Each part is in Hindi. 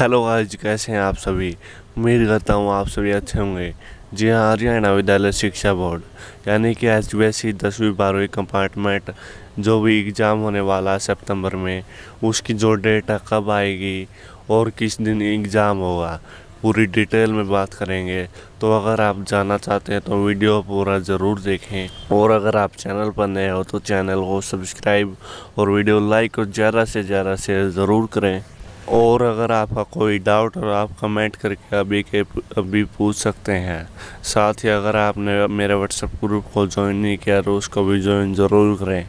हेलो आज कैसे हैं आप सभी उम्मीद करता हूँ आप सभी अच्छे होंगे जी हाँ हरियाणा विद्यालय शिक्षा बोर्ड यानी कि एच बी एस सी दसवीं बारहवीं कंपार्टमेंट जो भी एग्ज़ाम होने वाला है सितंबर में उसकी जो डेट है कब आएगी और किस दिन एग्ज़ाम होगा पूरी डिटेल में बात करेंगे तो अगर आप जानना चाहते हैं तो वीडियो पूरा ज़रूर देखें और अगर आप चैनल पर नए हो तो चैनल को सब्सक्राइब और वीडियो लाइक और ज़्यादा से ज़्यादा शेयर ज़रूर करें और अगर आपका कोई डाउट और आप कमेंट करके अभी के अभी पूछ सकते हैं साथ ही अगर आपने मेरे व्हाट्सएप ग्रुप को ज्वाइन नहीं किया तो उसको भी ज्वाइन ज़रूर करें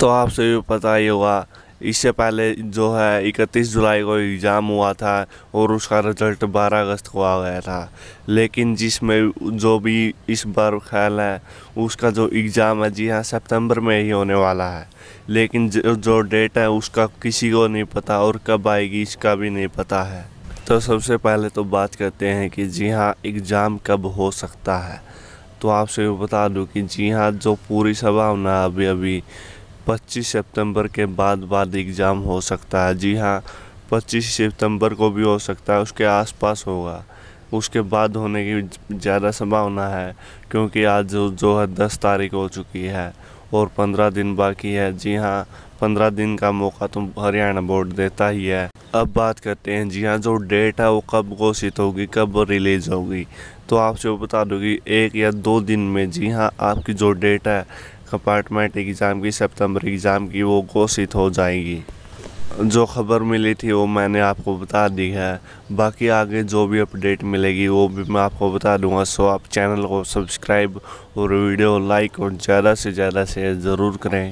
तो आपसे भी पता ही होगा इससे पहले जो है इकतीस जुलाई को एग्ज़ाम हुआ था और उसका रिज़ल्ट 12 अगस्त को आ गया था लेकिन जिसमें जो भी इस बार ख्याल है उसका जो एग्ज़ाम है जी हाँ सितंबर में ही होने वाला है लेकिन जो जो डेट है उसका किसी को नहीं पता और कब आएगी इसका भी नहीं पता है तो सबसे पहले तो बात करते हैं कि जी हाँ एग्ज़ाम कब हो सकता है तो आपसे बता दूं कि जी हाँ जो पूरी संभावना अभी अभी 25 सितंबर के बाद बाद एग्ज़ाम हो सकता है जी हाँ 25 सितंबर को भी हो सकता है उसके आसपास होगा उसके बाद होने की ज़्यादा संभावना है क्योंकि आज जो जो है दस तारीख हो चुकी है और पंद्रह दिन बाकी है जी हाँ पंद्रह दिन का मौका तो हरियाणा बोर्ड देता ही है अब बात करते हैं जी हाँ जो डेट है वो कब घोषित होगी कब रिलीज़ होगी तो आपसे बता दूँगी एक या दो दिन में जी हाँ आपकी जो डेट है कंपार्टमेंट एग्ज़ाम की सितंबर एग्ज़ाम की वो घोषित हो जाएगी जो खबर मिली थी वो मैंने आपको बता दी है बाकी आगे जो भी अपडेट मिलेगी वो भी मैं आपको बता दूंगा सो आप चैनल को सब्सक्राइब और वीडियो लाइक और ज़्यादा से ज़्यादा शेयर ज़रूर करें